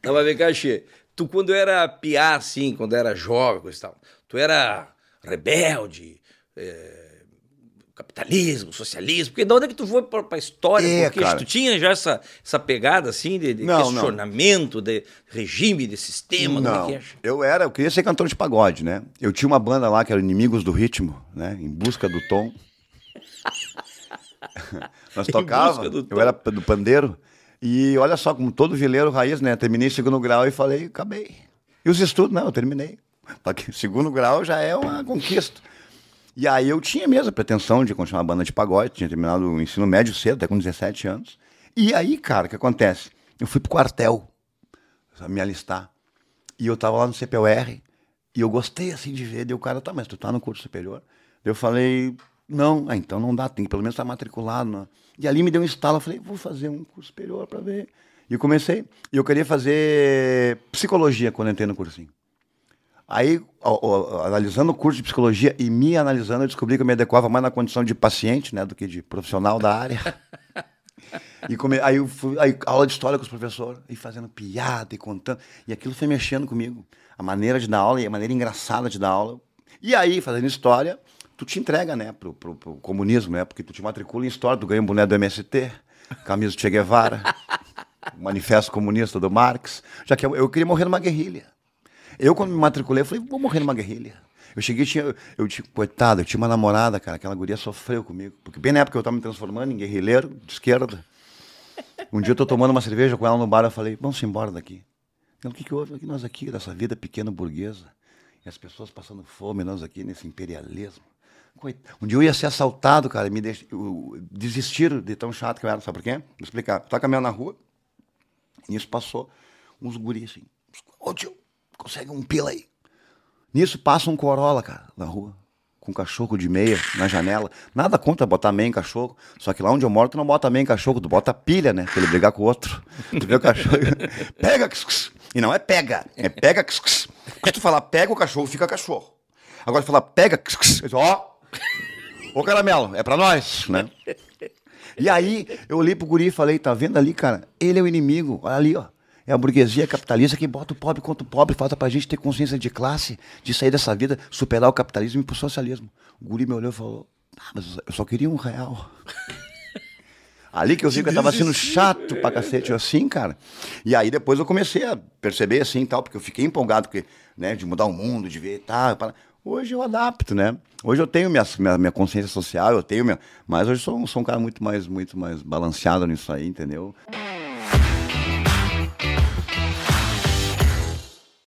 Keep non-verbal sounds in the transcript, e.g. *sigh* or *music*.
Tava a ver cachê. Tu, quando era piá, assim, quando era jovem, coisa e tal, tu era rebelde, é, capitalismo, socialismo. Porque de onde é que tu foi pra, pra história? É, Porque cara. tu tinha já essa, essa pegada, assim, de, de não, questionamento, não. de regime, de sistema? É não, é eu era, eu queria ser cantor de pagode, né? Eu tinha uma banda lá que era Inimigos do Ritmo, né? Em Busca do Tom. *laughs* *laughs* Nós tocava, eu era do pandeiro. E olha só, como todo vileiro raiz, né? Terminei segundo grau e falei, acabei. E os estudos, não, eu terminei. Porque *laughs* segundo grau já é uma conquista. E aí eu tinha mesmo a pretensão de continuar a banda de pagode, tinha terminado o ensino médio cedo, até com 17 anos. E aí, cara, o que acontece? Eu fui pro quartel me alistar. E eu tava lá no CPUR e eu gostei assim de ver. Daí o cara, tá, mas tu tá no curso superior? Eu falei, não, ah, então não dá, tem que pelo menos estar tá matriculado. Não. Né? E ali me deu um estalo, eu falei, vou fazer um curso superior para ver. E comecei, e eu queria fazer psicologia quando entrei no cursinho. Aí, ó, ó, analisando o curso de psicologia e me analisando, eu descobri que eu me adequava mais na condição de paciente, né, do que de profissional da área. *laughs* E come... aí, eu fui... aí aula de história com os professores, e fazendo piada e contando. E aquilo foi mexendo comigo. A maneira de dar aula e a maneira engraçada de dar aula. E aí, fazendo história, tu te entrega, né, pro, pro, pro comunismo, né? Porque tu te matricula em história, tu ganha um boné do MST, camisa do Che Guevara, *laughs* manifesto comunista do Marx. Já que eu, eu queria morrer numa guerrilha. Eu, quando me matriculei, falei, vou morrer numa guerrilha. Eu cheguei, tinha, eu tinha, coitado, eu tinha uma namorada, cara, aquela guria sofreu comigo. Porque bem na época eu estava me transformando em guerrilheiro de esquerda. Um dia eu tô tomando uma cerveja com ela no bar, eu falei, vamos embora daqui. Ela, o que, que houve aqui nós aqui, dessa vida pequena burguesa? E as pessoas passando fome, nós aqui nesse imperialismo. Um dia eu ia ser assaltado, cara, me deix... desistiram de tão chato que eu era, sabe por quê? Vou explicar. Eu tava caminhando na rua, nisso passou uns guris assim, ô oh, tio, consegue um pila aí? Nisso passa um Corolla, cara, na rua, com cachorro de meia na janela. Nada contra botar meia em cachorro, só que lá onde eu moro tu não bota meia em cachorro, tu bota pilha, né, pra ele brigar com o outro. *laughs* Tu vê o cachorro, *laughs* pega, e não é pega, é pega, se tu falar pega o cachorro, fica cachorro. Agora tu falar pega, ó Ô caramelo, é pra nós, né? E aí eu olhei pro guri e falei, tá vendo ali, cara? Ele é o inimigo, olha ali, ó. É a burguesia capitalista que bota o pobre contra o pobre, falta pra gente ter consciência de classe, de sair dessa vida, superar o capitalismo e ir pro socialismo. O guri me olhou e falou, ah, mas eu só queria um real. *laughs* Ali que eu vi que eu tava sendo chato pra cacete assim, cara. E aí depois eu comecei a perceber assim tal, porque eu fiquei empolgado porque, né, de mudar o mundo, de ver tal. Tá, Hoje eu adapto, né? Hoje eu tenho minha, minha, minha consciência social, eu tenho minha. Mas hoje sou, sou um cara muito mais, muito mais balanceado nisso aí, entendeu?